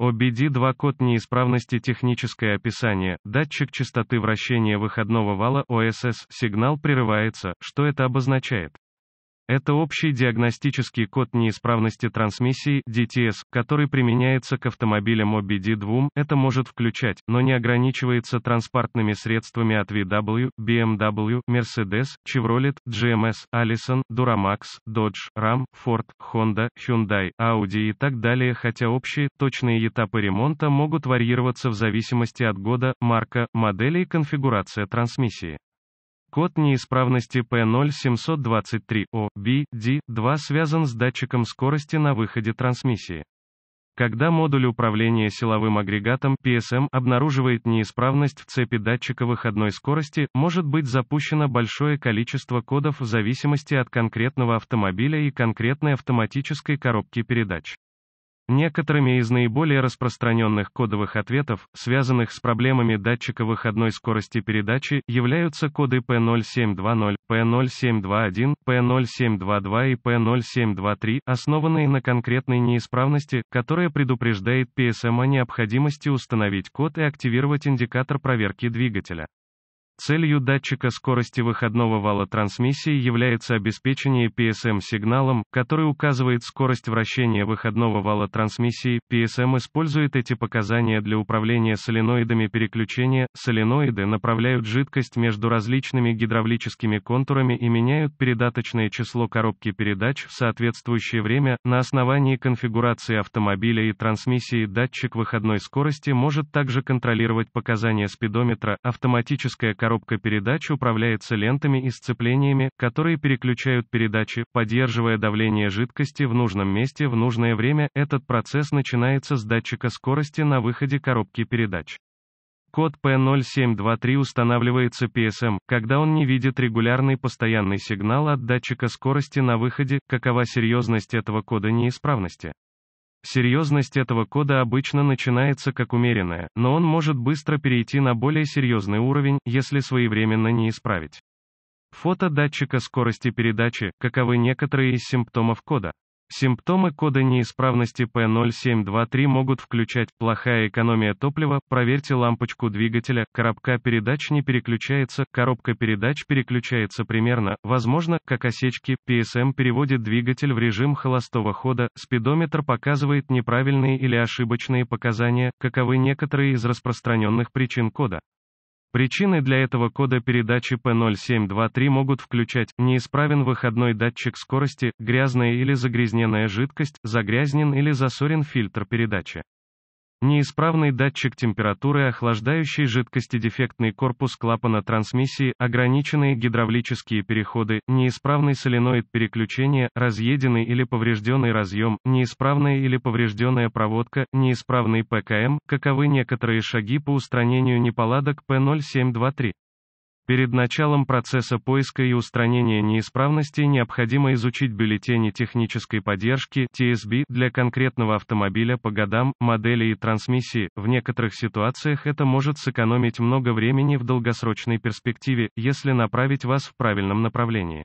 OBD2 код неисправности техническое описание, датчик частоты вращения выходного вала ОСС, сигнал прерывается, что это обозначает? Это общий диагностический код неисправности трансмиссии DTS, который применяется к автомобилям OBD2. Это может включать, но не ограничивается транспортными средствами от VW, BMW, Mercedes, Chevrolet, GMS, Allison, Duramax, Dodge, Ram, Ford, Honda, Hyundai, Audi и так далее, хотя общие, точные этапы ремонта могут варьироваться в зависимости от года, марка, модели и конфигурации трансмиссии. Код неисправности p 0723 obd 2 связан с датчиком скорости на выходе трансмиссии. Когда модуль управления силовым агрегатом PSM обнаруживает неисправность в цепи датчика выходной скорости, может быть запущено большое количество кодов в зависимости от конкретного автомобиля и конкретной автоматической коробки передач. Некоторыми из наиболее распространенных кодовых ответов, связанных с проблемами датчика выходной скорости передачи, являются коды P0720, P0721, P0722 и P0723, основанные на конкретной неисправности, которая предупреждает PSM о необходимости установить код и активировать индикатор проверки двигателя. Целью датчика скорости выходного вала трансмиссии является обеспечение PSM-сигналом, который указывает скорость вращения выходного вала трансмиссии. PSM использует эти показания для управления соленоидами переключения. Соленоиды направляют жидкость между различными гидравлическими контурами и меняют передаточное число коробки передач в соответствующее время. На основании конфигурации автомобиля и трансмиссии датчик выходной скорости может также контролировать показания спидометра, автоматическая коробка коробка передач управляется лентами и сцеплениями, которые переключают передачи, поддерживая давление жидкости в нужном месте в нужное время. Этот процесс начинается с датчика скорости на выходе коробки передач. Код P0723 устанавливается PSM, когда он не видит регулярный постоянный сигнал от датчика скорости на выходе, какова серьезность этого кода неисправности. Серьезность этого кода обычно начинается как умеренная, но он может быстро перейти на более серьезный уровень, если своевременно не исправить. Фото датчика скорости передачи, каковы некоторые из симптомов кода. Симптомы кода неисправности P0723 могут включать плохая экономия топлива, проверьте лампочку двигателя, коробка передач не переключается, коробка передач переключается примерно, возможно, как осечки, PSM переводит двигатель в режим холостого хода, спидометр показывает неправильные или ошибочные показания, каковы некоторые из распространенных причин кода. Причины для этого кода передачи P0723 могут включать неисправен выходной датчик скорости, грязная или загрязненная жидкость, загрязнен или засорен фильтр передачи. Неисправный датчик температуры охлаждающей жидкости дефектный корпус клапана трансмиссии, ограниченные гидравлические переходы, неисправный соленоид переключения, разъеденный или поврежденный разъем, неисправная или поврежденная проводка, неисправный ПКМ, каковы некоторые шаги по устранению неполадок P0723. Перед началом процесса поиска и устранения неисправности необходимо изучить бюллетени технической поддержки TSB для конкретного автомобиля по годам, модели и трансмиссии. В некоторых ситуациях это может сэкономить много времени в долгосрочной перспективе, если направить вас в правильном направлении.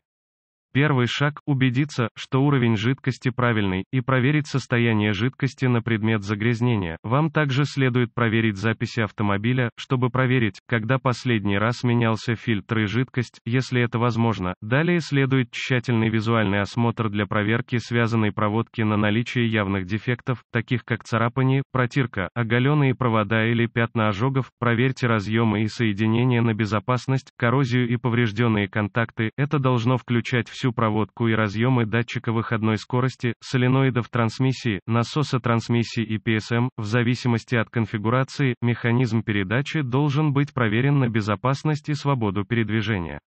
Первый шаг – убедиться, что уровень жидкости правильный, и проверить состояние жидкости на предмет загрязнения. Вам также следует проверить записи автомобиля, чтобы проверить, когда последний раз менялся фильтр и жидкость, если это возможно. Далее следует тщательный визуальный осмотр для проверки связанной проводки на наличие явных дефектов, таких как царапание, протирка, оголенные провода или пятна ожогов. Проверьте разъемы и соединения на безопасность, коррозию и поврежденные контакты. Это должно включать всю всю проводку и разъемы датчика выходной скорости, соленоидов трансмиссии, насоса трансмиссии и PSM, в зависимости от конфигурации, механизм передачи должен быть проверен на безопасность и свободу передвижения.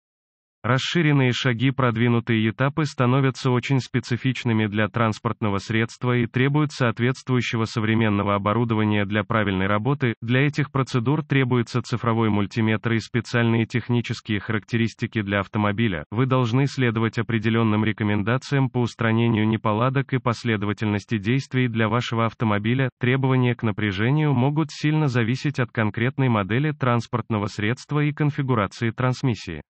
Расширенные шаги продвинутые этапы становятся очень специфичными для транспортного средства и требуют соответствующего современного оборудования для правильной работы. Для этих процедур требуется цифровой мультиметр и специальные технические характеристики для автомобиля. Вы должны следовать определенным рекомендациям по устранению неполадок и последовательности действий для вашего автомобиля. Требования к напряжению могут сильно зависеть от конкретной модели транспортного средства и конфигурации трансмиссии.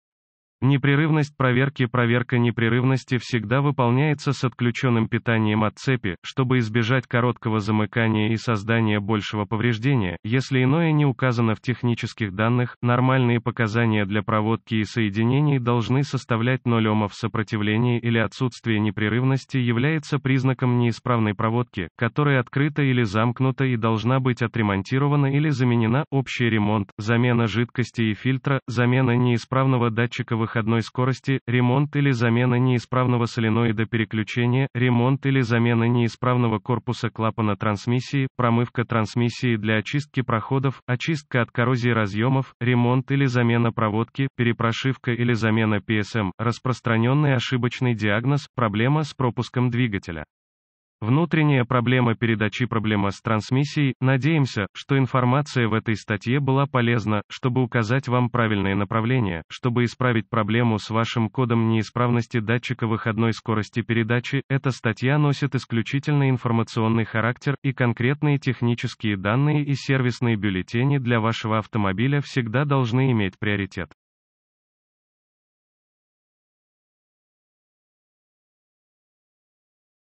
Непрерывность проверки Проверка непрерывности всегда выполняется с отключенным питанием от цепи, чтобы избежать короткого замыкания и создания большего повреждения, если иное не указано в технических данных, нормальные показания для проводки и соединений должны составлять 0 Омов сопротивления или отсутствие непрерывности является признаком неисправной проводки, которая открыта или замкнута и должна быть отремонтирована или заменена, общий ремонт, замена жидкости и фильтра, замена неисправного датчика выходной скорости, ремонт или замена неисправного соленоида переключения, ремонт или замена неисправного корпуса клапана трансмиссии, промывка трансмиссии для очистки проходов, очистка от коррозии разъемов, ремонт или замена проводки, перепрошивка или замена PSM, распространенный ошибочный диагноз, проблема с пропуском двигателя. Внутренняя проблема передачи проблема с трансмиссией. Надеемся, что информация в этой статье была полезна, чтобы указать вам правильное направление, чтобы исправить проблему с вашим кодом неисправности датчика выходной скорости передачи. Эта статья носит исключительно информационный характер, и конкретные технические данные и сервисные бюллетени для вашего автомобиля всегда должны иметь приоритет.